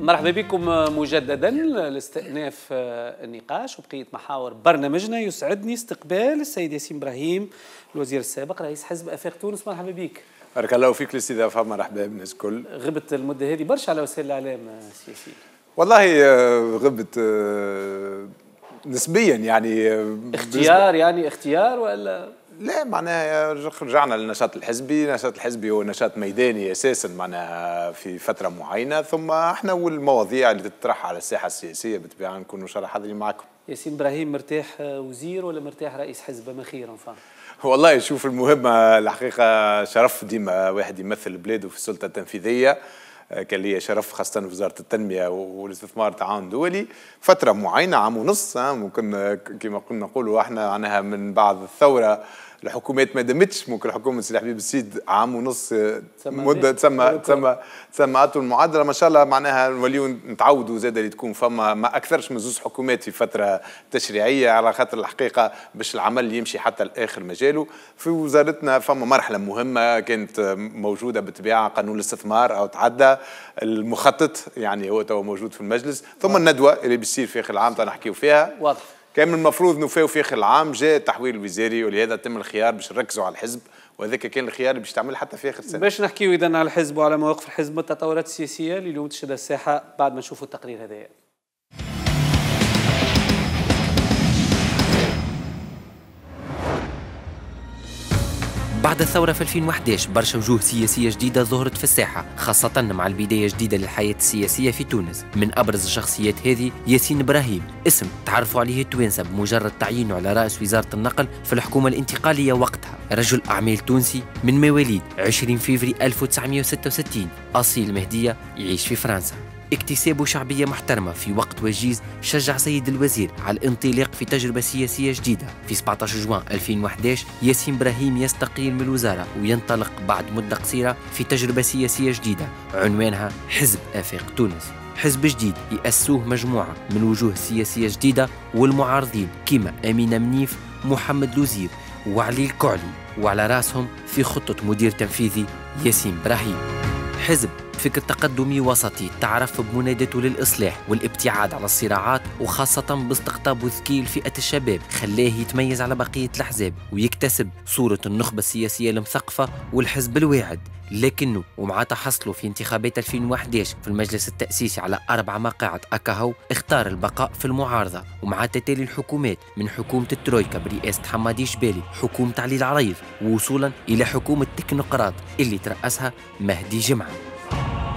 مرحبا بكم مجددا لاستئناف النقاش وبقيه محاور برنامجنا يسعدني استقبال السيد ياسين ابراهيم الوزير السابق رئيس حزب افاق تونس مرحبا بك بارك الله فيك الاستضافه مرحبا بالناس الكل غبت المده هذه برشا على وسائل الاعلام السياسي والله آه، غبت آه، نسبيا يعني آه، اختيار يعني اختيار ولا لا معناها رجعنا للنشاط الحزبي، النشاط الحزبي هو نشاط ميداني اساسا معناها في فتره معينه، ثم احنا والمواضيع اللي تطرح على الساحه السياسيه بالطبيعه نكونوا شرح حاضرين معكم. ياسين ابراهيم مرتاح وزير ولا مرتاح رئيس حزب مخير انفان؟ والله شوف المهمه الحقيقه شرف ديما واحد يمثل بلاده في السلطه التنفيذيه. كان لي شرف خاصة في وزارة التنمية والاستثمار تعاون دولي فترة معينة عام ونص ممكن كما قلنا نقولوا احنا عنها من بعد الثورة الحكومات ما دامتش ممكن حكومه سي حبيب السيد عام ونص آه، مده تسمى تسمى تسمى عطوا المعادله ما شاء الله معناها نوليو نتعودوا زاد اللي تكون فما ما اكثرش من زوز حكومات في فتره تشريعيه على خاطر الحقيقه باش العمل يمشي حتى لاخر مجاله في وزارتنا فما مرحله مهمه كانت موجوده بالطبيعه قانون الاستثمار او تعدى المخطط يعني هو توا موجود في المجلس ثم الندوه اللي بيصير في اخر العام تنحكيو فيها واضح كان من المفروض نوفاو في اخر العام جاء التحويل الوزاري ولهذا تم الخيار باش نركزوا على الحزب وهذاك كان الخيار باش تعمل حتى في اخر سنه. باش نحكيو اذا على الحزب وعلى مواقف الحزب والتطورات السياسيه اللي اليوم تشهد الساحه بعد ما نشوفوا التقرير هذايا. بعد الثورة في 2011 برشا وجوه سياسية جديدة ظهرت في الساحة خاصة مع البداية الجديدة للحياة السياسية في تونس من أبرز الشخصيات هذه ياسين إبراهيم اسم تعرفوا عليه التوانسة بمجرد تعيينه على رأس وزارة النقل في الحكومة الانتقالية وقتها رجل أعمال تونسي من مواليد 20 فيفري 1966 أصيل مهدية يعيش في فرنسا اكتساب شعبية محترمة في وقت وجيز شجع سيد الوزير على الانطلاق في تجربة سياسية جديدة في 17 جوان 2011 ياسين إبراهيم يستقيل من الوزارة وينطلق بعد مدة قصيرة في تجربة سياسية جديدة عنوانها حزب آفاق تونس حزب جديد يأسوه مجموعة من وجوه السياسية جديدة والمعارضين كما أمينة منيف محمد لوزير وعلي الكعلي وعلى راسهم في خطة مدير تنفيذي ياسين إبراهيم حزب فكر تقدمي وسطي تعرف بمناداته للإصلاح والابتعاد عن الصراعات وخاصة باستقطاب وذكي لفئة الشباب خلاه يتميز على بقية الأحزاب ويكتسب صورة النخبة السياسية المثقفة والحزب الواعد لكنه ومع تحصله في انتخابات 2011 في المجلس التأسيسي على أربع مقاعد أكاهو اختار البقاء في المعارضة ومع تتالي الحكومات من حكومة الترويكا برئاسة حمادي شبالي حكومة علي العريض ووصولا إلى حكومة تكنقراط اللي ترأسها مهدي جمعه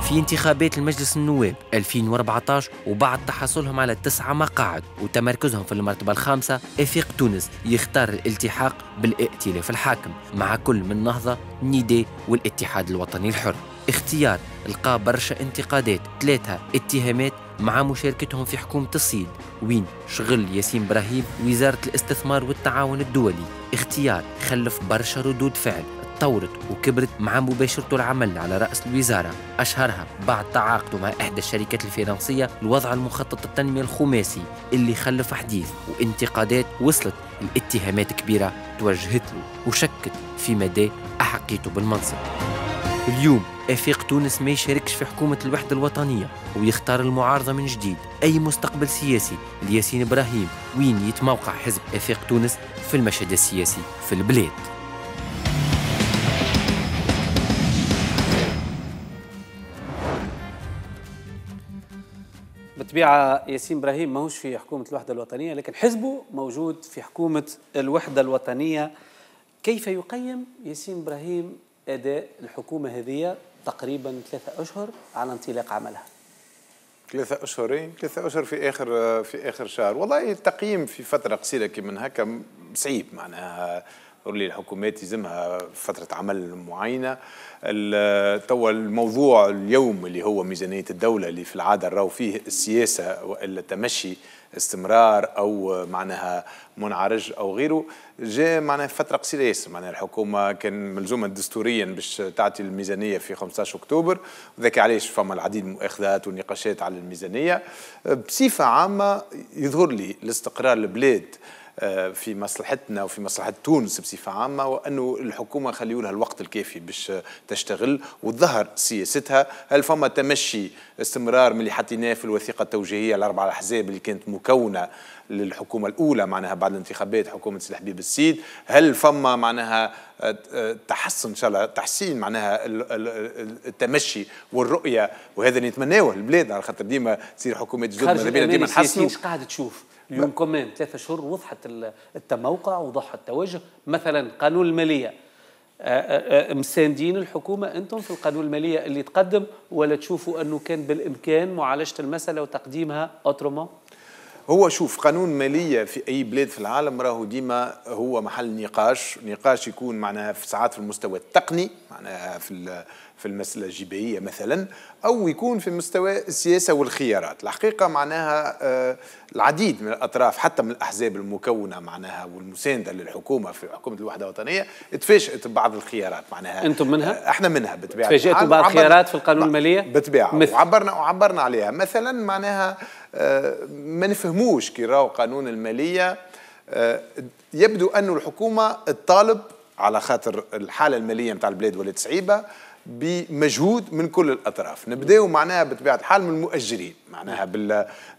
في انتخابات المجلس النواب 2014 وبعد تحصلهم على تسعة مقاعد وتمركزهم في المرتبة الخامسة إفيق تونس يختار الالتحاق بالائتلاف الحاكم مع كل من نهضة نداء والاتحاد الوطني الحر اختيار لقى برشا انتقادات ثلاثة اتهامات مع مشاركتهم في حكومة الصيد وين شغل ياسين إبراهيم وزارة الاستثمار والتعاون الدولي اختيار خلف برشا ردود فعل تطورت وكبرت مع مباشرته العمل على رأس الوزارة أشهرها بعد تعاقده مع إحدى الشركات الفرنسية لوضع المخطط التنمية الخماسي اللي خلف حديث وانتقادات وصلت لاتهامات كبيرة توجهت له وشكت في مدى أحقيته بالمنصب اليوم افاق تونس ما يشاركش في حكومه الوحده الوطنيه ويختار المعارضه من جديد اي مستقبل سياسي لياسين ابراهيم وين يتموقع حزب افاق تونس في المشهد السياسي في البلاد بالطبيعة ياسين إبراهيم ماهوش في حكومة الوحدة الوطنية لكن حزبه موجود في حكومة الوحدة الوطنية كيف يقيم ياسين إبراهيم أداء الحكومة هذه تقريبا ثلاثة أشهر على انطلاق عملها ثلاثة أشهرين إيه؟ ثلاثة أشهر في آخر في آخر شهر والله التقييم في فترة قصيرة كي من هكا صعيب معناها اللي الحكومات يلزمها فتره عمل معينه توا الموضوع اليوم اللي هو ميزانيه الدوله اللي في العاده راو فيه السياسه والا التمشي استمرار او معناها منعرج او غيره جاء معناها فتره قصيره ياسر معناها الحكومه كان ملزومه دستوريا باش تعطي الميزانيه في 15 اكتوبر وذاك علاش فما العديد من المؤاخذات والنقاشات على الميزانيه بصفه عامه يظهر لي الاستقرار البلاد آه، في مصلحتنا وفي مصلحه تونس بصفه عامه وانه الحكومه خليوا لها الوقت الكافي باش تشتغل وتظهر سياستها هل فما تمشي استمرار من اللي حطيناه في الوثيقه التوجيهيه الاربع الاحزاب اللي كانت مكونه للحكومه الاولى معناها بعد الانتخابات حكومه سيدي حبيب السيد هل فما معناها آه، تحسن ان شاء الله تحسين معناها التمشي والرؤيه وهذا اللي نتمناوه البلاد على خاطر ديما تصير حكومات جدد ماذا بينا ديما نحسنوا قاعد تشوف اليوم كمان ثلاثة شهور وضحت التموقع وضح التوجه مثلا قانون المالية مساندين الحكومة أنتم في القانون المالية اللي تقدم ولا تشوفوا أنه كان بالإمكان معالجة المسألة وتقديمها أوترومون هو شوف قانون مالية في أي بلاد في العالم راهو ديما هو محل نقاش نقاش يكون معناها في ساعات في المستوى التقني معناها في في المسألة الجبهية مثلا أو يكون في مستوى السياسة والخيارات الحقيقة معناها آه، العديد من الأطراف حتى من الأحزاب المكونة معناها والمساندة للحكومة في حكومة الوحدة الوطنية تفاجأت ببعض الخيارات معناها أنتم منها؟ آه، احنا منها بالطبيعة تفاجأتوا بعض الخيارات في القانون المالية؟ بالطبيعة وعبرنا وعبرنا عليها مثلا معناها آه، ما نفهموش كي راو قانون المالية آه، يبدو أن الحكومة تطالب على خاطر الحالة المالية نتاع البلاد ولات صعيبة بمجهود من كل الأطراف نبداو معناها بطبيعة الحال من المؤجرين معناها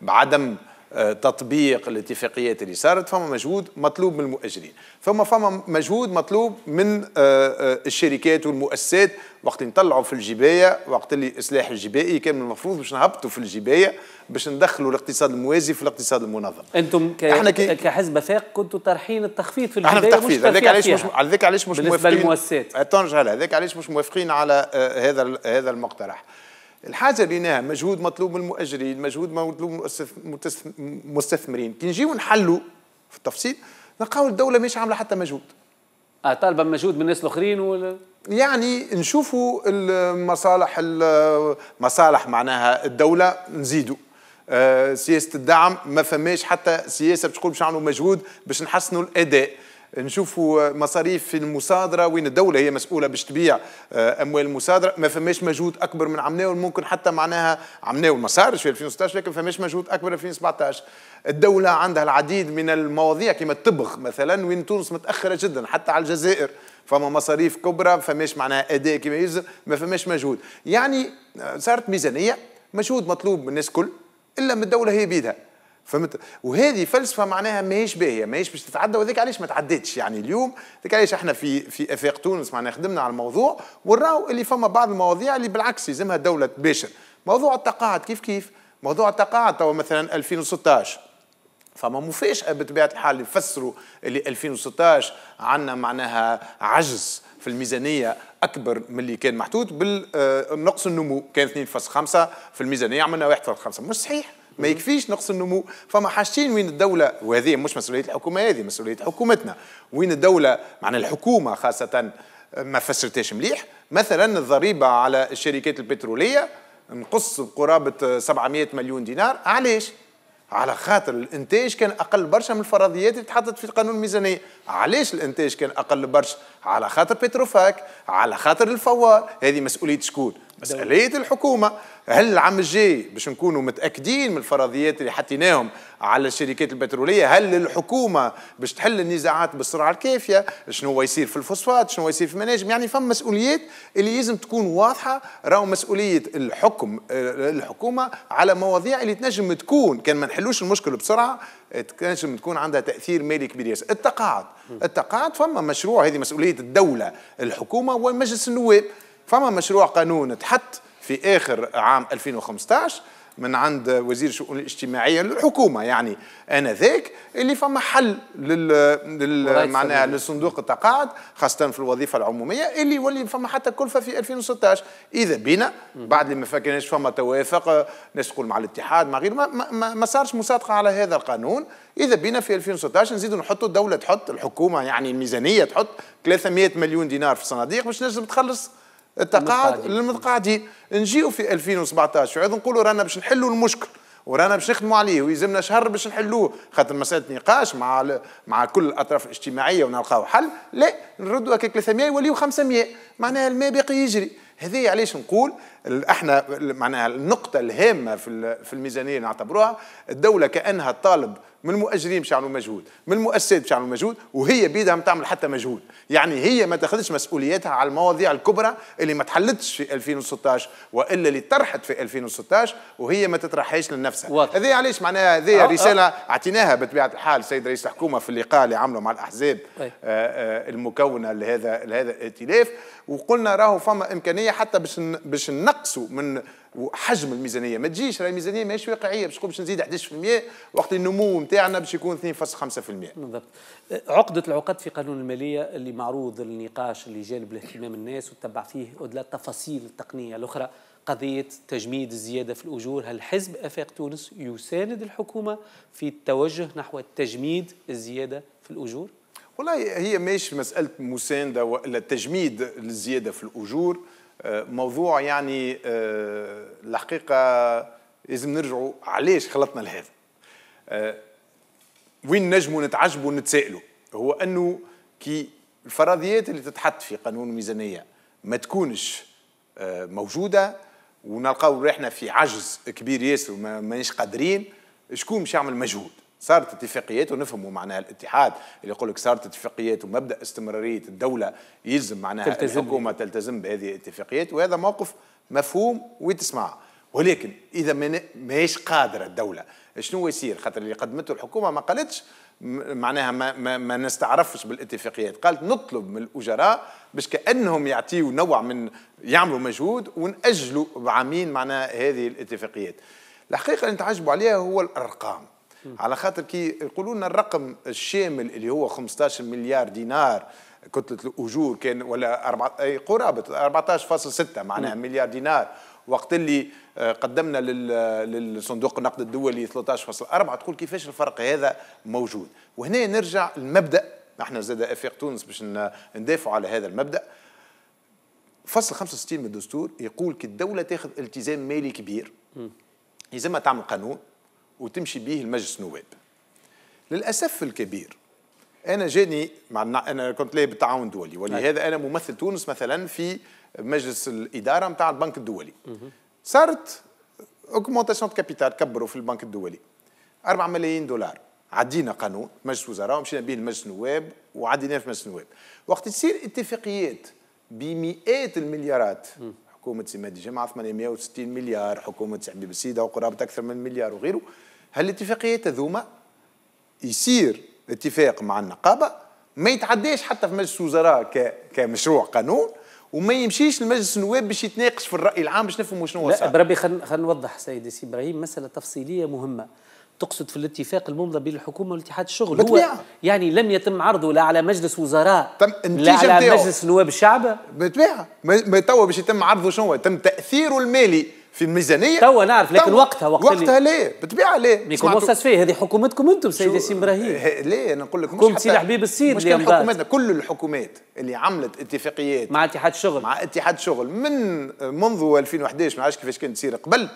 بعدم تطبيق الاتفاقيات اللي صارت فما مجهود مطلوب من المؤجرين ثم فما مجهود مطلوب من آه، آه، الشركات والمؤسسات وقت نطلعوا في الجبايه وقت اللي إصلاح الجبائي كان من المفروض باش نهبطوا في الجبايه باش ندخلوا الاقتصاد الموازي في الاقتصاد المنظم انتم ك... احنا ك... كحزب فاق كنتوا طارحين التخفيض في الجبايه احنا التخفيض هذاك علاش مش هذاك علاش مش موافقين بالنسبه للمؤسسات هذاك علاش مش موافقين على آه، هذا هذا المقترح الحاجه اللي مجهود مطلوب من المؤجرين مجهود مطلوب من المستثمرين كي نجيو نحلوا في التفصيل نلقاو الدوله مش عامله حتى مجهود اه طالبه مجهود من الناس الاخرين ولا يعني نشوفوا المصالح المصالح معناها الدوله نزيدوا آه سياسه الدعم ما فماش حتى سياسه تقول باش نعملوا مجهود باش نحسنوا الاداء نشوفوا آه، مصاريف في المصادره وين الدوله هي مسؤوله باش تبيع آه، اموال المصادره ما فماش مجهود اكبر من عمناول ممكن حتى معناها عمناول ما صارش في 2016 لكن فماش مجهود اكبر في 2017 الدوله عندها العديد من المواضيع كما التبغ مثلا وين تونس متاخره جدا حتى على الجزائر فما مصاريف كبرى فماش معناها اداء كما يلزم ما فماش مجهود يعني آه، صارت ميزانيه مجهود مطلوب من الناس كل الا من الدوله هي بيدها فهمت وهذه فلسفه معناها ماهيش باهيه ماهيش باش تتعدى وذاك علاش ما تعدتش يعني اليوم ذيك علاش احنا في في افاق تونس معناها خدمنا على الموضوع وراو اللي فما بعض المواضيع اللي بالعكس يلزمها الدوله تباشر موضوع التقاعد كيف كيف موضوع التقاعد توا مثلا 2016 فما مفاجأة بطبيعة الحال اللي فسروا اللي 2016 عندنا معناها عجز في الميزانية أكبر من اللي كان محدود بالنقص آه، النمو كان 2.5 في الميزانية عملنا 1.5 مش صحيح ما يكفيش نقص النمو فما حاجتين وين الدوله وهذه مش مسؤوليه الحكومه هذه مسؤوليه حكومتنا وين الدوله معنا الحكومه خاصه ما فسرتهاش مليح مثلا الضريبه على الشركات البتروليه نقص بقرابه 700 مليون دينار علاش على خاطر الانتاج كان اقل برشا من الفرضيات اللي تحطت في قانون الميزانيه علاش الانتاج كان اقل برشا على خاطر بتروفاك على خاطر الفوار هذه مسؤوليه شكون مسؤوليه الحكومه هل العام الجاي باش نكونوا متاكدين من الفرضيات اللي حطيناهم على الشركات البتروليه هل الحكومه باش تحل النزاعات بالسرعه الكافيه شنو هو يصير في الفوسفات شنو هو يصير في المناجم يعني فما مسؤوليات اللي لازم تكون واضحه راهو مسؤوليه الحكم الحكومه على مواضيع اللي تنجم تكون كان ما نحلوش المشكل بسرعه تنجم تكون عندها تاثير مالي كبير ياسر التقاعد التقاعد فما مشروع هذه مسؤوليه الدوله الحكومه ومجلس النواب فما مشروع قانون تحط في اخر عام 2015 من عند وزير الشؤون الاجتماعيه للحكومه يعني انذاك اللي فما حل لل, لل... معناها للصندوق التقاعد خاصه في الوظيفه العموميه اللي يولي فما حتى كلفه في 2016 اذا بينا بعد اللي ما فكرناش فما توافق ناس تقول مع الاتحاد مع غير ما, ما, ما صارش مصادقه على هذا القانون اذا بينا في 2016 نزيدوا نحطوا الدوله تحط الحكومه يعني الميزانيه تحط 300 مليون دينار في الصناديق باش نجم تخلص التقاعد للمتقاعدين نجيو في 2017 وعاد نقولوا رانا باش نحلوا المشكل ورانا باش نخدموا عليه ويلزمنا شهر باش نحلوه خاطر مساله نقاش مع مع كل الاطراف الاجتماعيه ونلقاو حل لا نردوا هكا 300 يوليو 500 معناها الماء باقي يجري هذه علاش نقول احنا معناها النقطه الهامه في الميزانيه نعتبروها الدوله كانها طالب من المؤجرين باش يعملوا مجهود من المؤسسات باش يعملوا مجهود وهي بيدها ما تعمل حتى مجهود يعني هي ما تاخذش مسؤوليتها على المواضيع الكبرى اللي ما تحلتش في 2016 والا اللي طرحت في 2016 وهي ما تطرحهاش لنفسها هذه علاش معناها هذه رساله اعطيناها بطبيعه الحال السيد رئيس الحكومه في اللقاء اللي عمله مع الاحزاب آآ طيب. آآ آه، آه، المكونه لهذا لهذا الائتلاف وقلنا راهو فما امكانيه حتى باش باش نقصوا من وحجم الميزانيه ما تجيش راهي الميزانيه ماهيش واقعيه باش تقول باش نزيد 11% وقت النمو نتاعنا باش يكون 2.5% بالضبط عقده العقد في قانون الماليه اللي معروض للنقاش اللي جالب الاهتمام الناس وتتبع فيه ودلا التفاصيل التقنيه الاخرى قضية تجميد الزيادة في الأجور هل حزب أفاق تونس يساند الحكومة في التوجه نحو تجميد الزيادة في الأجور؟ والله هي ماهيش مسألة مساندة ولا تجميد للزيادة في الأجور آه، موضوع يعني آه، الحقيقة لازم نرجعوا علاش خلطنا لهذا آه، وين نجموا نتعجبوا ونتسائلوا هو أنه كي الفرضيات اللي تتحط في قانون الميزانية ما تكونش موجودة ونلقاو رحنا في عجز كبير ياسر ومانيش قادرين شكون باش يعمل مجهود صارت اتفاقيات ونفهموا معناها الاتحاد اللي يقول لك صارت اتفاقيات ومبدا استمراريه الدوله يلزم معناها تلتزم الحكومه تلتزم بهذه الاتفاقيات وهذا موقف مفهوم ويتسمع ولكن اذا ماهيش قادره الدوله شنو يصير خاطر اللي قدمته الحكومه ما قالتش معناها ما, ما, ما نستعرفش بالاتفاقيات قالت نطلب من الاجراء باش كانهم يعطيوا نوع من يعملوا مجهود ونأجلوا بعامين معناها هذه الاتفاقيات الحقيقه اللي نتعجبوا عليها هو الارقام على خاطر كي يقولوا لنا الرقم الشامل اللي هو 15 مليار دينار كتله الاجور كان ولا أربعة قرابه 14.6 معناها مليار دينار وقت اللي آه، قدمنا للصندوق النقد الدولي 13.4 تقول كيفاش الفرق هذا موجود وهنا نرجع المبدا احنا زاد افاق تونس باش ندافعوا على هذا المبدا فصل 65 من الدستور يقول كي الدوله تاخذ التزام مالي كبير يلزمها تعمل قانون وتمشي به المجلس النواب للاسف الكبير انا جاني مع انا كنت لاعب بالتعاون الدولي ولهذا انا ممثل تونس مثلا في مجلس الاداره نتاع البنك الدولي صارت اوكمونتاسيون كابيتال كبروا في البنك الدولي 4 ملايين دولار عدينا قانون مجلس وزراء ومشينا به لمجلس النواب وعديناه في مجلس النواب وقت تصير اتفاقيات بمئات المليارات حكومه سمادي جمعه 860 مليار حكومه حبيب السيده وقرابه اكثر من مليار وغيره هل الاتفاقية هذوما يصير اتفاق مع النقابة ما يتعداش حتى في مجلس الوزراء كمشروع قانون وما يمشيش لمجلس النواب باش يتناقش في الراي العام باش نفهموا شنو هو لا بربي خلينا نوضح سيدي سي ابراهيم مساله تفصيليه مهمه تقصد في الاتفاق الممضى بين الحكومه والاتحاد الشغل هو يعني لم يتم عرضه لا على مجلس وزراء تم لا على مجلس نواب الشعب بالطبيعه ما توا باش يتم عرضه شنو تم تاثيره المالي في الميزانيه توا نعرف لكن وقتها وقت وقتها لا بالطبيعه لا مي كومون ساسفي هذه حكومتكم انتم سيد ياسين ابراهيم لا انا نقول لك مش كنت سيدي حبيب السيد مش حكومتنا كل الحكومات اللي عملت اتفاقيات مع اتحاد شغل مع اتحاد شغل من منذ 2011 ما عادش كيفاش كانت تصير قبل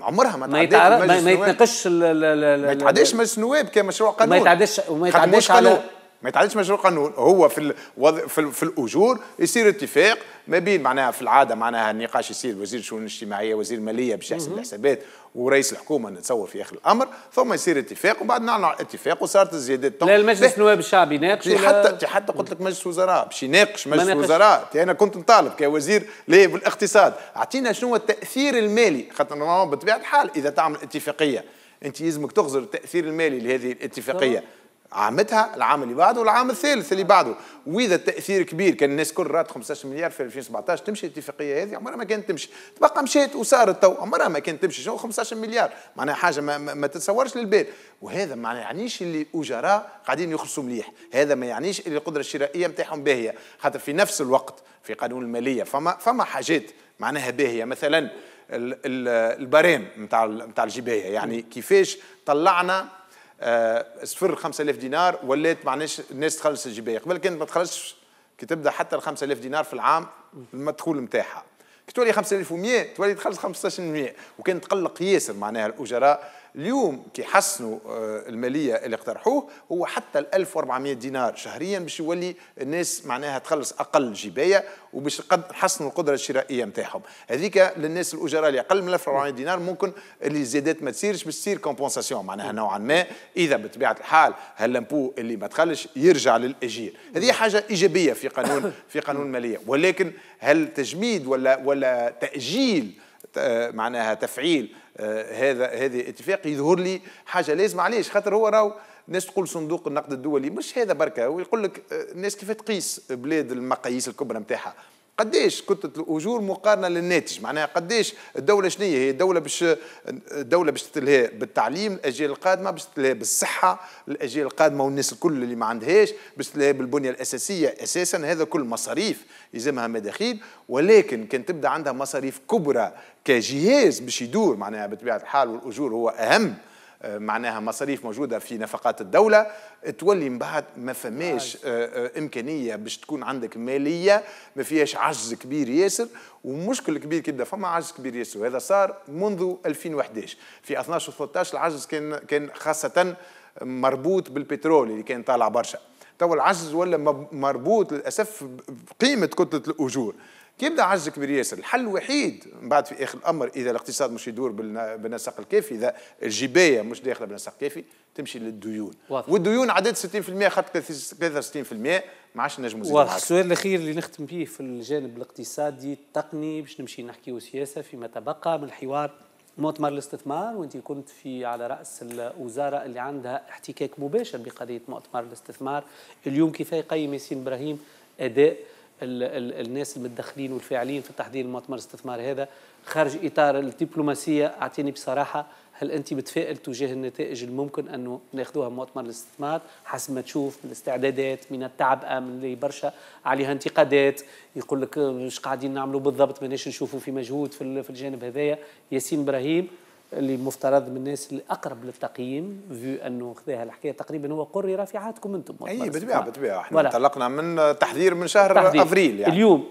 عمرها ما, ما ما, يتناقش ما يتعداش مجلس النواب كمشروع قانون ما يتعداش وما يتعداش على ما يتعدلش مشروع قانون هو في الوض... في, ال... في الاجور يصير اتفاق ما بين معناها في العاده معناها النقاش يصير وزير الشؤون الاجتماعيه وزير الماليه باش يحسب الحسابات ورئيس الحكومه نتصور في اخر الامر ثم يصير اتفاق وبعد نعلن الاتفاق وصارت الزيادات لا المجلس النواب الشعبي يناقش حتى حتى قلت لك مجلس وزراء باش يناقش مجلس وزراء يعني انا كنت نطالب كوزير بالاقتصاد اعطينا شنو هو التاثير المالي خاطر بطبيعه الحال اذا تعمل اتفاقيه انت يلزمك تخزر التاثير المالي لهذه الاتفاقيه عامتها العام اللي بعده والعام الثالث اللي بعده واذا التاثير كبير كان الناس كل رات 15 مليار في 2017 تمشي الاتفاقيه هذه عمرها ما كانت تمشي تبقى مشات وصارت تو عمرها ما كانت تمشي شنو 15 مليار معناها حاجه ما, ما تتصورش للبال وهذا ما يعنيش اللي اجراء قاعدين يخلصوا مليح هذا ما يعنيش اللي القدره الشرائيه نتاعهم باهيه خاطر في نفس الوقت في قانون الماليه فما فما حاجات معناها باهيه مثلا البرام نتاع نتاع الجبايه يعني كيفاش طلعنا آه، صفر 5000 دينار ولات معناش الناس تخلص الجبايه قبل كانت ما تخلصش كي تبدا حتى ال 5000 دينار في العام المدخول نتاعها كي تولي 5100 تولي تخلص 15% وكانت تقلق ياسر معناها الاجراء اليوم كي حسنوا آه، الماليه اللي اقترحوه هو حتى ال 1400 دينار شهريا باش يولي الناس معناها تخلص اقل جبايه وباش قد نحسنوا القدره الشرائيه نتاعهم هذيك للناس الاجراء اللي اقل من 1400 دينار ممكن اللي زادات ما تصيرش باش تصير كومبونساسيون معناها نوعا ما اذا بطبيعه الحال هاللامبو اللي ما دخلش يرجع للاجير هذه حاجه ايجابيه في قانون في قانون الماليه ولكن هل تجميد ولا ولا تاجيل آه، معناها تفعيل آه، هذا هذه اتفاق يظهر لي حاجه لازم علاش خاطر هو راهو الناس تقول صندوق النقد الدولي مش هذا بركه ويقول يقول لك آه، الناس كيف تقيس بلاد المقاييس الكبرى نتاعها قداش كتله الاجور مقارنه للناتج معناها قداش الدوله شنو هي الدوله باش الدوله باش تلها بالتعليم الاجيال القادمه باش تلها بالصحه الاجيال القادمه والناس الكل اللي ما عندهاش باش تلها بالبنيه الاساسيه اساسا هذا كل مصاريف يلزمها مداخيل ولكن كان تبدا عندها مصاريف كبرى كجهاز باش يدور معناها بطبيعه الحال والاجور هو اهم آه، معناها مصاريف موجوده في نفقات الدوله تولي من بعد ما فماش آه. آه، امكانيه باش تكون عندك ماليه ما فيهاش عجز كبير ياسر ومشكل كبير كده فما عجز كبير ياسر وهذا صار منذ 2011 في 12 و 13 العجز كان كان خاصه مربوط بالبترول اللي كان طالع برشا توا العجز ولا مربوط للاسف بقيمه كتله الاجور كيبدا عجز كبير ياسر الحل الوحيد من بعد في اخر الامر اذا الاقتصاد مش يدور بالنسق الكافي اذا الجبايه مش داخله بالنسق الكافي تمشي للديون واضح. والديون عدد 60% خط 63% ما عادش نجموا نزيدوا واضح السؤال الاخير اللي نختم به في الجانب الاقتصادي التقني باش نمشي نحكيو سياسه فيما تبقى من الحوار مؤتمر الاستثمار وانت كنت في على راس الوزاره اللي عندها احتكاك مباشر بقضيه مؤتمر الاستثمار اليوم كيف يقيم ياسين ابراهيم اداء ال ال الناس المتدخلين والفاعلين في تحضير المؤتمر الاستثماري هذا خارج اطار الدبلوماسيه اعطيني بصراحه هل انت متفائل تجاه النتائج الممكن انه ناخذوها مؤتمر الاستثمار حسب ما تشوف من الاستعدادات من التعبئه من اللي برشا عليها انتقادات يقول لك مش قاعدين نعملوا بالضبط ماناش نشوفوا في مجهود في الجانب هذايا ياسين ابراهيم اللي مفترض من الناس الاقرب للتقييم فيو انه خذاها الحكايه تقريبا هو قرر في عهدكم انتم اي بالطبيعه بالطبيعه احنا ولا. انطلقنا من تحذير من شهر تحذير. افريل يعني اليوم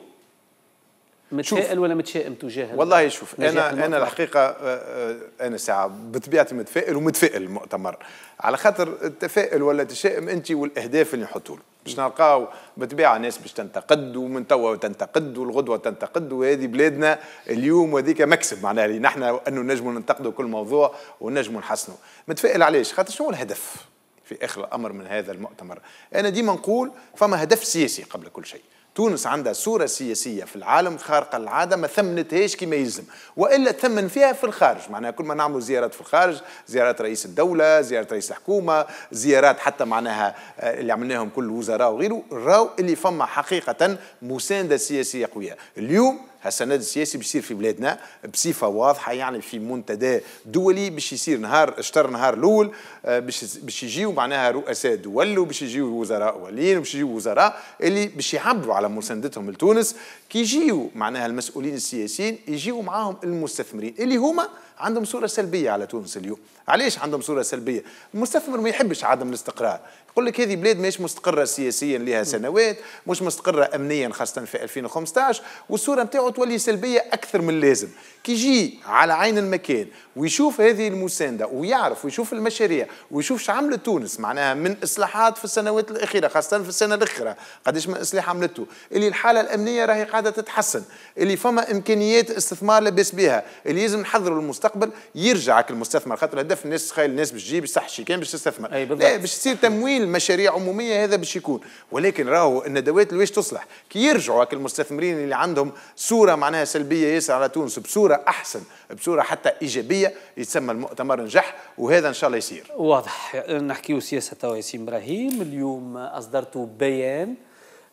متفائل ولا متشائم تجاه والله شوف انا انا الحقيقه آه، آه، انا ساعه بطبيعتي متفائل ومتفائل المؤتمر على خاطر التفائل ولا تشائم انت والاهداف اللي نحطوا له باش نلقاو بالطبيعه ناس باش تنتقد ومن توا تنتقد والغدوه تنتقد وهذه بلادنا اليوم وهذيك مكسب معناها اللي نحن انه نجموا ننتقدوا كل موضوع ونجموا نحسنوا متفائل علاش خاطر شنو الهدف في اخر الامر من هذا المؤتمر انا ديما نقول فما هدف سياسي قبل كل شيء تونس عندها صورة سياسية في العالم خارقة للعادة ما ثمنتهاش كما يلزم وإلا ثمن فيها في الخارج معناها كل ما نعملوا زيارات في الخارج زيارات رئيس الدولة زيارات رئيس الحكومة زيارات حتى معناها آه، اللي عملناهم كل الوزراء وغيره راو اللي فما حقيقة مساندة سياسية قوية اليوم السند السياسي باش يصير في بلادنا بصفه واضحه يعني في منتدى دولي باش يصير نهار اشتر نهار الاول آه، باش يجيو معناها رؤساء دول وباش يجيو وزراء ولين وباش يجيو وزراء اللي باش يعبروا على مساندتهم لتونس كي يجيو معناها المسؤولين السياسيين يجيو معاهم المستثمرين اللي هما عندهم صوره سلبيه على تونس اليوم علاش عندهم صوره سلبيه المستثمر ما يحبش عدم الاستقرار يقول لك هذه بلاد ماهيش مستقره سياسيا لها سنوات مش مستقره امنيا خاصه في 2015 والصوره نتاعو تولي سلبيه اكثر من اللازم كي يجي على عين المكان ويشوف هذه المسانده ويعرف ويشوف المشاريع ويشوف شو عملت تونس معناها من اصلاحات في السنوات الاخيره خاصه في السنه الاخيره قداش من اصلاح عملته اللي الحاله الامنيه راهي قاعده تتحسن اللي فما امكانيات استثمار لاباس بها اللي لازم نحضروا المستقبل يرجعك المستثمر خاطر الهدف الناس تخيل الناس باش تجيب صح الشيكان باش تستثمر لا باش تصير تمويل المشاريع عموميه هذا باش يكون ولكن راهو الندوات اللي تصلح كي يرجعوا هاك المستثمرين اللي عندهم صوره معناها سلبيه ياسر على تونس بصوره احسن بصوره حتى ايجابيه يتسمى المؤتمر نجح وهذا ان شاء الله يصير واضح نحكيو سياسه توا ياسين ابراهيم اليوم اصدرت بيان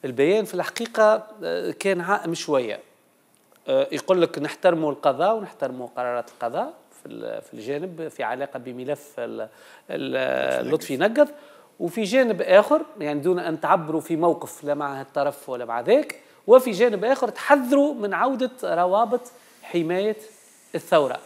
البيان في الحقيقه آه، كان عائم شويه آه، يقول لك نحترموا القضاء ونحترموا قرارات القضاء في الجانب في علاقه بملف لطفي نقض وفي جانب آخر يعني دون أن تعبروا في موقف لا مع الطرف ولا مع ذاك وفي جانب آخر تحذروا من عودة روابط حماية الثورة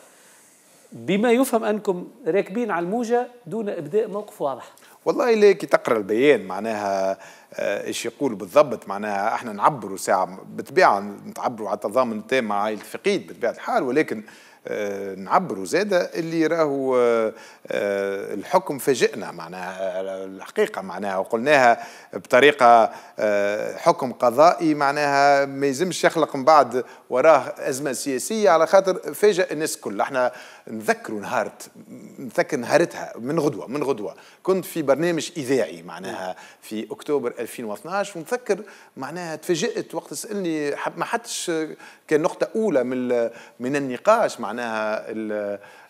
بما يفهم أنكم راكبين على الموجة دون إبداء موقف واضح والله اللي كي تقرا البيان معناها آه، ايش يقول بالضبط معناها احنا نعبروا ساعه بالطبيعه نتعبروا على التضامن التام مع فقيد بطبيعه الحال ولكن آه، نعبروا زادة اللي راهو آه، آه، الحكم فاجئنا معناها الحقيقة معناها وقلناها بطريقة حكم قضائي معناها ما يلزمش يخلق من بعد وراه أزمة سياسية على خاطر فاجئ الناس الكل احنا نذكروا نهارت نذكر نهارتها من غدوه من غدوه كنت في برنامج اذاعي معناها في اكتوبر 2012 ونتذكر معناها تفاجئت وقت سالني ما حدش كان نقطه اولى من من النقاش معناها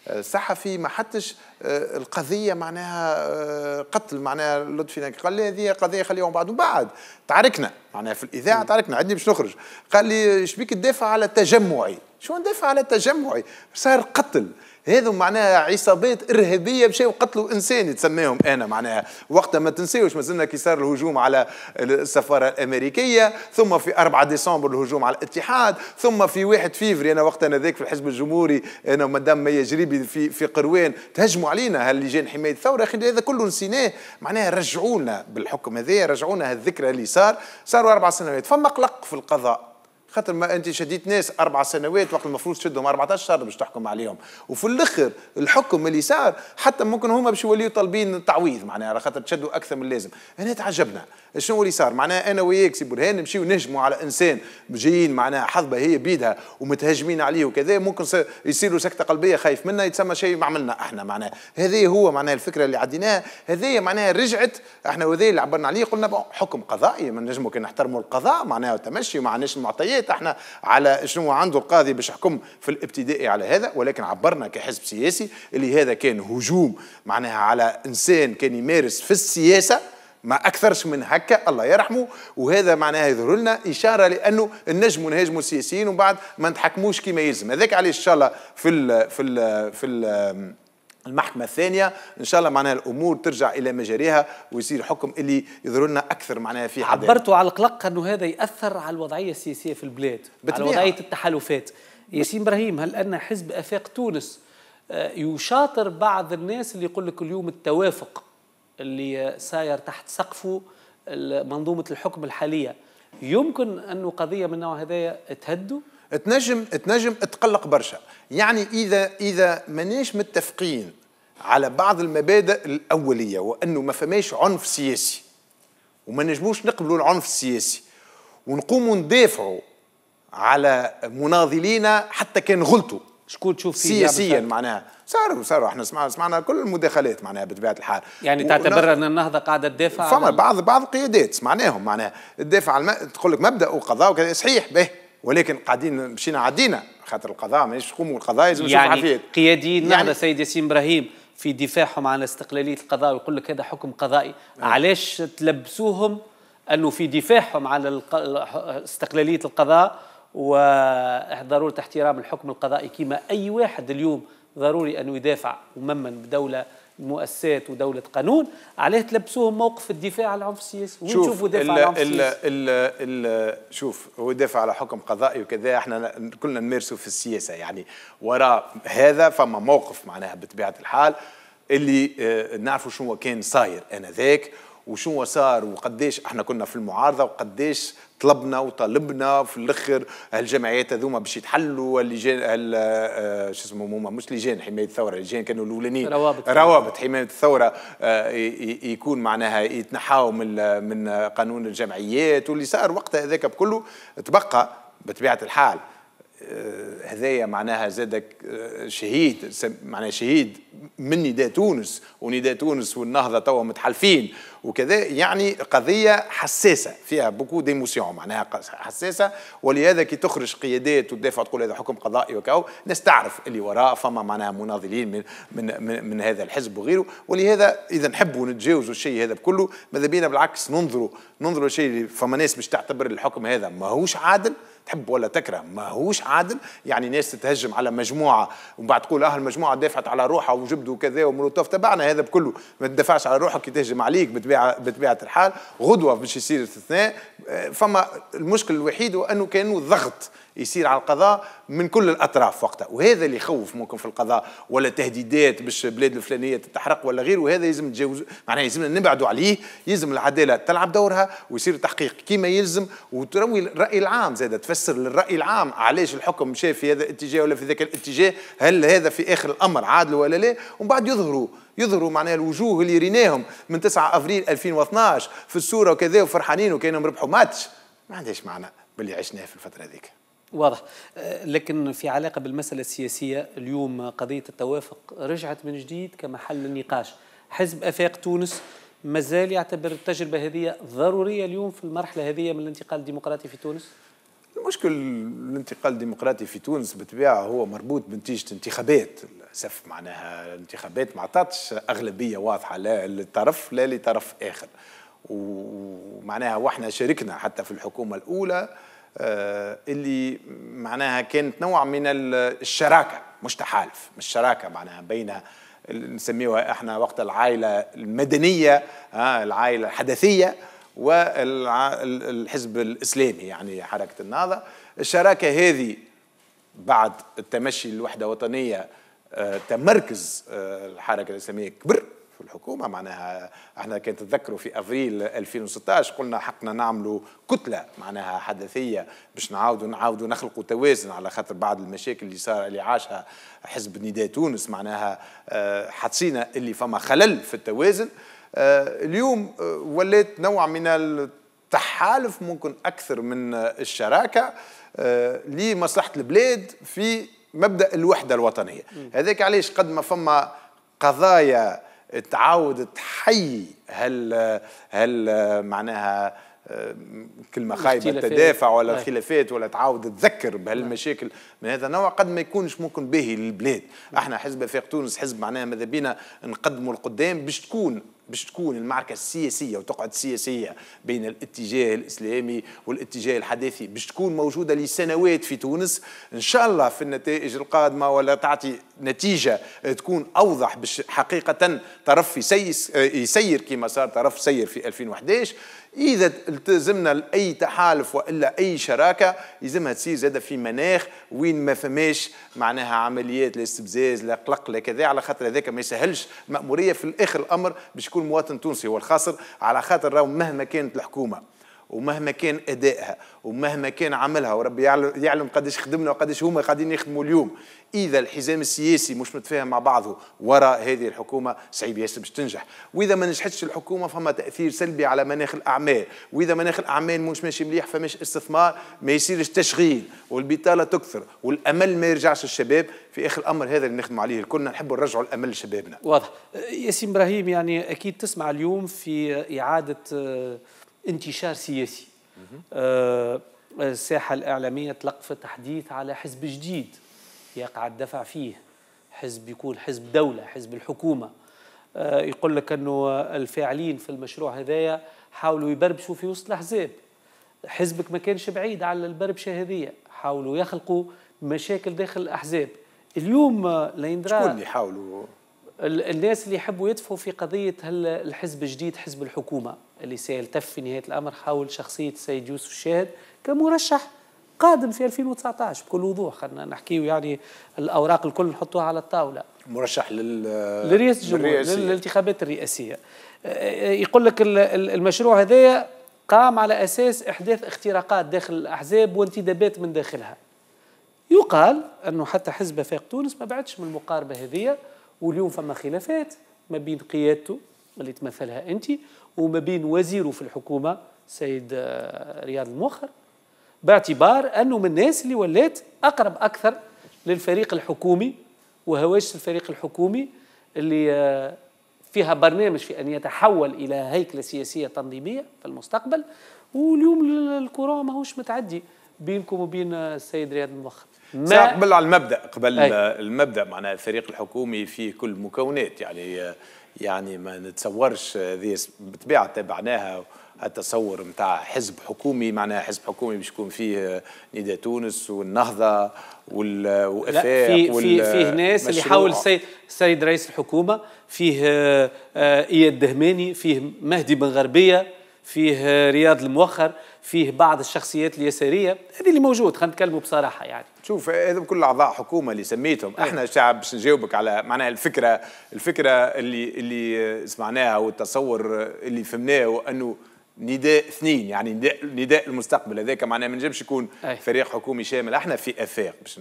الصحفي ما حدش آه، القضيه معناها آه، قتل معناها لطفي قال لي هذه قضيه خليهم بعد وبعد تعاركنا معناها في الاذاعه تعاركنا عندي باش نخرج قال لي شبيك تدافع على التجمعي شو ندافع على التجمعي صار قتل هذو معناها عصابات ارهابيه مشاو قتلوا انسان تسميهم انا معناها وقتها ما تنساوش مازلنا كي صار الهجوم على السفاره الامريكيه ثم في 4 ديسمبر الهجوم على الاتحاد ثم في 1 فيفري انا وقتنا ذاك في الحزب الجمهوري انا ومدام ما جريبي في في قروان تهجموا علينا هاللجان حمايه الثوره اخي هذا كله نسيناه معناها رجعوا لنا بالحكم هذايا رجعوا لنا هالذكرى اللي صار صاروا اربع سنوات فما قلق في القضاء خاطر ما انت شديت ناس اربع سنوات وقت المفروض تشدهم 14 شهر باش تحكم عليهم وفي الاخر الحكم اللي صار حتى ممكن هما باش يوليو طالبين تعويض معناها على خاطر تشدوا اكثر من اللازم هنا تعجبنا شنو اللي صار معناها انا وياك سي برهان نمشيو نهجموا على انسان جايين معناها حظبه هي بيدها ومتهجمين عليه وكذا ممكن يصير له سكته قلبيه خايف منها يتسمى شيء ما عملنا احنا معناها هذا هو معناها الفكره اللي عديناها هذه معناها رجعت احنا وذا اللي عبرنا عليه قلنا حكم قضائي ما نجمو كان نحترموا القضاء معناها تمشي ما عندناش المعطيات احنا على شنو عنده القاضي باش يحكم في الابتدائي على هذا ولكن عبرنا كحزب سياسي اللي هذا كان هجوم معناها على انسان كان يمارس في السياسه ما اكثرش من هكا الله يرحمه وهذا معناها يظهر لنا اشاره لانه النجم نهاجموا السياسيين ومن بعد ما نتحكموش كما يلزم هذاك علاش ان شاء الله في الـ في الـ في الـ المحكمة الثانية إن شاء الله معناها الأمور ترجع إلى مجاريها ويصير حكم اللي يظهر لنا أكثر معناها في عدالة عبرتوا على القلق أنه هذا يأثر على الوضعية السياسية في البلاد بتبيعها. على وضعية التحالفات ياسين إبراهيم هل أن حزب أفاق تونس آه، يشاطر بعض الناس اللي يقول لك اليوم التوافق اللي ساير تحت سقفه منظومه الحكم الحاليه يمكن انه قضيه من النوع هذايا تهدوا تنجم تنجم تقلق برشا يعني اذا اذا ماناش متفقين على بعض المبادئ الاوليه وانه ما فماش عنف سياسي وما نجموش نقبلوا العنف السياسي ونقوموا ندافعوا على مناضلينا حتى كان غلطوا شكون تشوف فيه سياسيا معناها صاروا صاروا احنا سمعنا سمعنا كل المداخلات معناها بطبيعه الحال يعني تعتبر ان النهضه قاعده تدافع فما بعض بعض القيادات سمعناهم معناها تدافع على الم... تقول لك مبدا وقضاء وكذا صحيح به ولكن قاعدين مشينا عدينا خاطر القضاء ماهيش تقوموا القضاء لازم يعني عفيت. قياديين النهضه يعني سيد ياسين ابراهيم في دفاعهم عن استقلاليه القضاء ويقول لك هذا حكم قضائي أه. علاش تلبسوهم انه في دفاعهم على استقلاليه القضاء وضرورة احترام الحكم القضائي كما أي واحد اليوم ضروري أنه يدافع وممن بدولة مؤسسات ودولة قانون عليه تلبسوهم موقف الدفاع على العنف السياسي وين دفاع دافع على العنف السياسي شوف هو دافع على حكم قضائي وكذا احنا كلنا نمارسه في السياسة يعني وراء هذا فما موقف معناها بطبيعة الحال اللي آه، نعرفوا شنو كان صاير انذاك وشنو صار وقديش احنا كنا في المعارضه وقديش طلبنا وطالبنا في الاخر هالجمعيات هذوما باش يتحلوا اللجان هال آه، شو اسمه هما مش لجان حمايه الثوره لجان كانوا الاولانيين روابط روابط حمايه الثوره آه، يكون معناها يتنحاو من من قانون الجمعيات واللي صار وقتها هذاك بكله تبقى بطبيعه الحال آه، هذايا معناها زادك شهيد معناها شهيد من نداء تونس ونداء تونس والنهضه توا متحالفين وكذا يعني قضية حساسة فيها بوكو ديموسيون معناها حساسة ولهذا كي تخرج قيادات وتدافع تقول هذا حكم قضائي وكاو الناس تعرف اللي وراه فما معناها مناضلين من, من, من, من هذا الحزب وغيره ولهذا إذا نحبوا نتجاوزوا الشيء هذا بكله ماذا بينا بالعكس ننظروا ننظروا اللي فما ناس باش تعتبر الحكم هذا ماهوش عادل تحب ولا تكره ماهوش عادل يعني ناس تتهجم على مجموعه ومن بعد تقول اه المجموعه دافعت على روحها وجبدوا كذا وملوتوف تبعنا هذا بكله ما تدافعش على روحك كي تهجم عليك بطبيعه الحال غدوه باش يصير استثناء فما المشكل الوحيد هو انه كانوا ضغط يصير على القضاء من كل الاطراف وقتها وهذا اللي يخوف ممكن في القضاء ولا تهديدات باش بلاد الفلانيه تتحرق ولا غيره وهذا يلزم نتجاوز معناها يلزمنا نبعدوا عليه يلزم العداله تلعب دورها ويصير تحقيق كما يلزم وتروي الراي العام زاد تفسر للراي العام علاش الحكم مشى في هذا الاتجاه ولا في ذاك الاتجاه هل هذا في اخر الامر عادل ولا لا ومن بعد يظهروا يظهروا معناها الوجوه اللي ريناهم من 9 افريل 2012 في الصوره وكذا وفرحانين وكانهم ربحوا ماتش ما عندهاش معنى باللي عشناه في الفتره هذيك واضح آه، لكن في علاقه بالمساله السياسيه اليوم قضيه التوافق رجعت من جديد كمحل النقاش حزب افاق تونس مازال يعتبر التجربه هذه ضروريه اليوم في المرحله هذه من الانتقال الديمقراطي في تونس المشكل الانتقال الديمقراطي في تونس بالطبيعه هو مربوط بنتيجه انتخابات للاسف معناها الانتخابات ما عطاتش اغلبيه واضحه لا للطرف لا لطرف اخر ومعناها واحنا شاركنا حتى في الحكومه الاولى آه آه، اللي معناها كانت نوع من الشراكه مش تحالف مش شراكه معناها بين نسميها احنا وقت العائله المدنيه آه، العائله الحدثيه والحزب الاسلامي يعني حركه النهضه الشراكه هذه بعد التمشي الوحده الوطنيه آه، تمركز الحركه الاسلاميه كبر الحكومه معناها احنا كان تتذكروا في افريل 2016 قلنا حقنا نعملوا كتله معناها حدثيه باش نعاودوا نعاودوا نخلقوا توازن على خاطر بعض المشاكل اللي صار اللي عاشها حزب نداء تونس معناها آه، حطينا اللي فما خلل في التوازن آه، اليوم آه، ولات نوع من التحالف ممكن اكثر من الشراكه لمصلحه البلاد في مبدا الوحده الوطنيه هذاك علاش قد ما فما قضايا تعاود تحيي هال هال معناها آه، كلمه خايبه التدافع ولا أي. نعم. الخلافات ولا تعاود تذكر بهالمشاكل نعم. من هذا النوع قد ما يكونش ممكن به للبلاد نعم. احنا حزب فاق تونس حزب معناها ماذا بينا نقدموا القدام باش تكون باش تكون المعركه السياسيه وتقعد سياسيه بين الاتجاه الاسلامي والاتجاه الحداثي باش تكون موجوده لسنوات في تونس ان شاء الله في النتائج القادمه ولا تعطي نتيجه تكون اوضح باش حقيقه طرف يسير كما صار طرف سير في 2011 إذا التزمنا لأي تحالف وإلا أي شراكة يلزمها تصير زادة في مناخ وين ما فماش معناها عمليات لا استفزاز لا قلق لا كذا على خاطر هذاك ما يسهلش مأمورية في الآخر الأمر باش يكون مواطن تونسي هو الخاسر على خاطر راهو مهما كانت الحكومة ومهما كان ادائها ومهما كان عملها وربي يعلم قديش خدمنا وقديش هما قاعدين يخدموا اليوم اذا الحزام السياسي مش متفاهم مع بعضه وراء هذه الحكومه صعيب ياسر باش تنجح واذا ما نجحتش الحكومه فما تاثير سلبي على مناخ الاعمال واذا مناخ الاعمال مش ماشي مليح فماش استثمار ما يصيرش تشغيل والبطاله تكثر والامل ما يرجعش الشباب في اخر الامر هذا اللي نخدم عليه الكلنا نحبوا نرجعوا الامل لشبابنا واضح ياسين ابراهيم يعني اكيد تسمع اليوم في اعاده آه، انتشار سياسي آه، الساحة الإعلامية تلقفت تحديث على حزب جديد يقع الدفع فيه حزب يكون حزب دولة حزب الحكومة آه، يقول لك أنه الفاعلين في المشروع هذايا حاولوا يبربشوا في وسط الأحزاب حزبك ما كانش بعيد على البربشة هذية حاولوا يخلقوا مشاكل داخل الأحزاب اليوم آه، ليندرا شكون اللي يحاولوا الناس اللي يحبوا يدفعوا في قضية الحزب الجديد حزب الحكومة اللي سيلتف في نهاية الأمر حول شخصية السيد يوسف الشاهد كمرشح قادم في 2019 بكل وضوح خلينا نحكيو يعني الأوراق الكل نحطوها على الطاولة مرشح لل لرئاسة الجمهورية للانتخابات الرئاسية آه، يقول لك المشروع هذايا قام على أساس إحداث اختراقات داخل الأحزاب وانتدابات من داخلها يقال أنه حتى حزب فاق تونس ما بعدش من المقاربة هذه واليوم فما خلافات ما بين قيادته اللي تمثلها أنت وما بين وزيره في الحكومه سيد آه، رياض الموخر باعتبار انه من الناس اللي ولات اقرب اكثر للفريق الحكومي وهواجس الفريق الحكومي اللي آه، فيها برنامج في ان يتحول الى هيكله سياسيه تنظيميه في المستقبل واليوم الكره ماهوش متعدي بينكم وبين آه، السيد رياض الموخر ما قبل على المبدا قبل أي. المبدا معناها الفريق الحكومي فيه كل مكونات يعني يعني ما نتصورش هذه بطبيعه تبعناها التصور نتاع حزب حكومي معناها حزب حكومي باش يكون فيه نداء تونس والنهضه وال وافاق في وال... فيه ناس اللي حاول السيد السيد رئيس الحكومه فيه آه، اياد دهماني فيه مهدي بن غربيه فيه رياض الموخر فيه بعض الشخصيات اليساريه هذه اللي موجود خلينا نتكلموا بصراحه يعني شوف هذا كل اعضاء حكومه اللي سميتهم أيه. احنا الشعب باش نجاوبك على معناها الفكره الفكره اللي اللي سمعناها والتصور اللي فهمناه انه نداء اثنين يعني نداء نداء المستقبل هذاك معناه ما نجمش يكون أي. فريق حكومي شامل احنا في افاق باش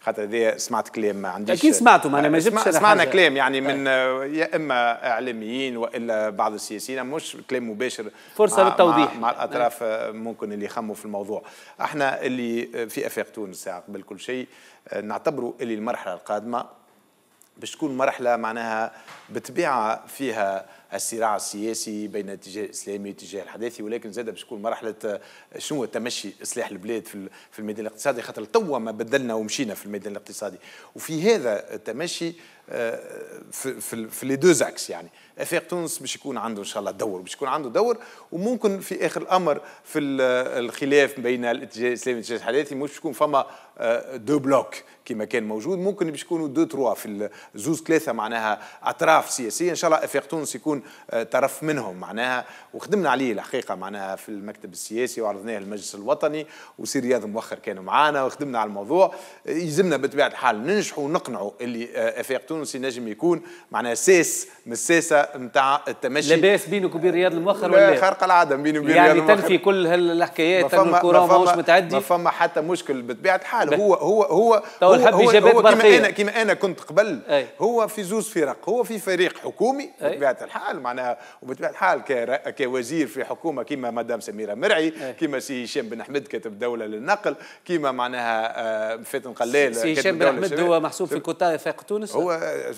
خاطر هذا سمعت كلام ما عنديش اكيد سمعته ما انا ما آه، جبتش سمع سمعنا كلام يعني من أي. آه، يا اما اعلاميين والا بعض السياسيين مش كلام مباشر فرصه مع للتوضيح مع, مع الاطراف أي. آه، ممكن اللي يخموا في الموضوع احنا اللي في افاق تونس قبل كل شيء نعتبروا اللي المرحله القادمه باش تكون مرحله معناها بطبيعه فيها الصراع السياسي بين الاتجاه الاسلامي والاتجاه الحداثي ولكن زاد باش تكون مرحله آه، شنو تمشي اصلاح البلاد في الميدان الاقتصادي خاطر توا ما بدلنا ومشينا في الميدان الاقتصادي وفي هذا التمشي آه، في لي دو زاكس يعني افاق تونس باش يكون عنده ان شاء الله دور باش يكون عنده دور وممكن في اخر الامر في الخلاف بين الاتجاه الاسلامي والاتجاه الحداثي مش يكون فما آه، دو بلوك كما كان موجود ممكن باش يكونوا دو تروا في زوز ثلاثه معناها اطراف سياسيه ان شاء الله افاق تونس يكون آه، طرف منهم معناها وخدمنا عليه الحقيقه معناها في المكتب السياسي وعرضناه للمجلس الوطني وسي رياض مؤخر كانوا معانا وخدمنا على الموضوع يلزمنا بطبيعه الحال ننجحوا ونقنعوا اللي افاق آه، تونس ينجم يكون معناها ساس من الساسه نتاع التمشي لاباس بينك وبين رياض الموخر ولا خارق العاده بيني وبين يعني رياض الموخر يعني تنفي كل هالحكايات ان الكره ماهوش متعدي ما فما حتى مشكل بطبيعه الحال هو هو هو هو, هو, هو كما انا كما انا كنت قبل أي. هو في زوز فرق هو في فريق حكومي بطبيعه الحال معناها وبطبيعه الحال كوزير في حكومه كما مدام سميره مرعي كما سي هشام بن حمد كاتب دوله للنقل كما معناها آه، فاتن قلال سي هشام بن حمد هو محسوب في كوتا افاق تونس هو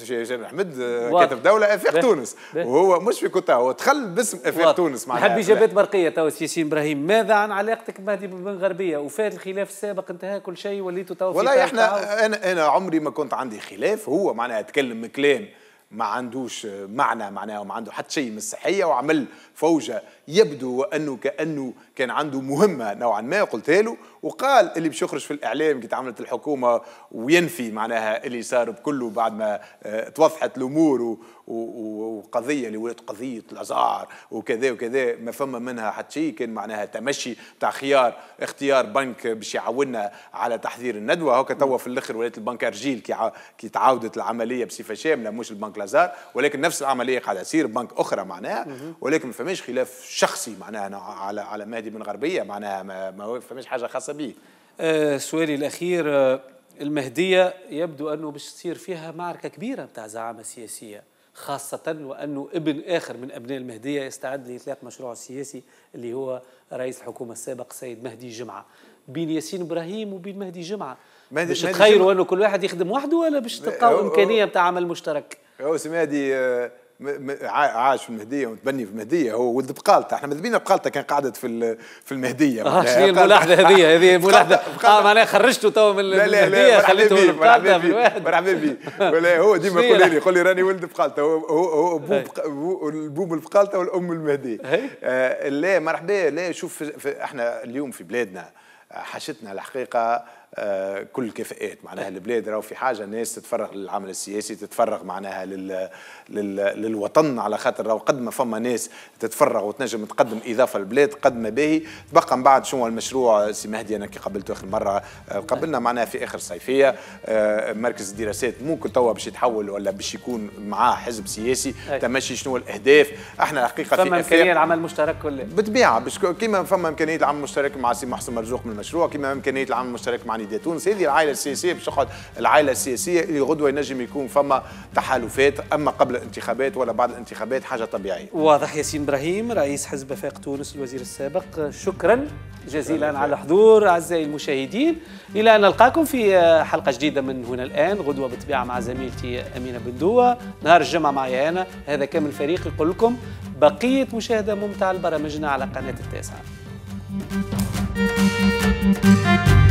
هشام بن حمد كاتب دوله افاق تونس إيه. وهو مش في كوتا هو دخل باسم افير تونس معناها نحب اجابات برقيه تو سي ياسين ابراهيم ماذا عن علاقتك بمهدي بن غربيه وفات الخلاف السابق انتهى كل شيء وليتوا في والله احنا انا انا عمري ما كنت عندي خلاف هو معناها تكلم كلام ما عندوش معنى معناها وما عنده حتى شيء من الصحية وعمل فوجة يبدو أنه كأنه كان عنده مهمة نوعا ما قلتها له وقال اللي باش يخرج في الاعلام كي تعاملت الحكومه وينفي معناها اللي صار بكله بعد ما آه، توضحت الامور وقضيه اللي ولات قضيه الازعار وكذا وكذا ما فما منها حتى شيء كان معناها تمشي تاع خيار اختيار بنك باش يعاوننا على تحذير الندوه هكا توا في الاخر ولات البنك ارجيل كي كي تعاودت العمليه بصفه شامله مش البنك لازار ولكن نفس العمليه قاعده تصير بنك اخرى معناها ولكن ما فماش خلاف شخصي معناها على على مهدي بن غربيه معناها ما فماش حاجه خاصه خاصة آه سؤالي الأخير آه، المهدية يبدو أنه باش تصير فيها معركة كبيرة نتاع زعامة سياسية خاصة وأنه ابن آخر من أبناء المهدية يستعد لإطلاق مشروع سياسي اللي هو رئيس الحكومة السابق سيد مهدي جمعة بين ياسين إبراهيم وبين مهدي جمعة باش تخيروا أنه كل واحد يخدم وحده ولا باش تلقاو إمكانية نتاع عمل مشترك؟ هو سمادي عاش في المهديه وتبني في المهديه هو ولد بقالته احنا مذبينا بينا بقالته كان قعدت في في المهديه اه هي الملاحظه هذه هذه الملاحظه اه معناها خرجته تو من المهديه خليته في بقالته في الواحد مرحبا بيه ولا هو ديما يقول لي يقول لي راني ولد بقالته هو هو ابوه البو بقالته والام المهديه آه، لا مرحبا لا شوف احنا اليوم في بلادنا آه، حشتنا الحقيقه آه، كل الكفاءات معناها نعم. البلاد راهو في حاجه ناس تتفرغ للعمل السياسي تتفرغ معناها لل... لل... للوطن على خاطر راهو قد ما فما ناس تتفرغ وتنجم تقدم اضافه للبلاد قد ما باهي تبقى من بعد شنو المشروع سي مهدي انا كي قابلته اخر مره آه، قابلنا نعم. معناها في اخر صيفيه آه، مركز الدراسات ممكن توا باش يتحول ولا باش يكون معاه حزب سياسي تمشي شنو الاهداف احنا الحقيقه في فما امكانيه العمل المشترك كله بالطبيعه كيما فما امكانيه العمل المشترك مع سي محسن مرزوق من المشروع كيما امكانيه العمل المشترك مع يعني تونس هذه العائله السياسيه باش تقعد العائله السياسيه اللي غدوه ينجم يكون فما تحالفات اما قبل الانتخابات ولا بعد الانتخابات حاجه طبيعيه. واضح ياسين ابراهيم رئيس حزب فاق تونس الوزير السابق شكرا جزيلا على الحضور اعزائي المشاهدين الى ان نلقاكم في حلقه جديده من هنا الان غدوه بالطبيعه مع زميلتي امينه بندوه نهار الجمعه معي انا هذا كامل الفريق يقول لكم بقيه مشاهده ممتعه لبرامجنا على قناه التاسعه.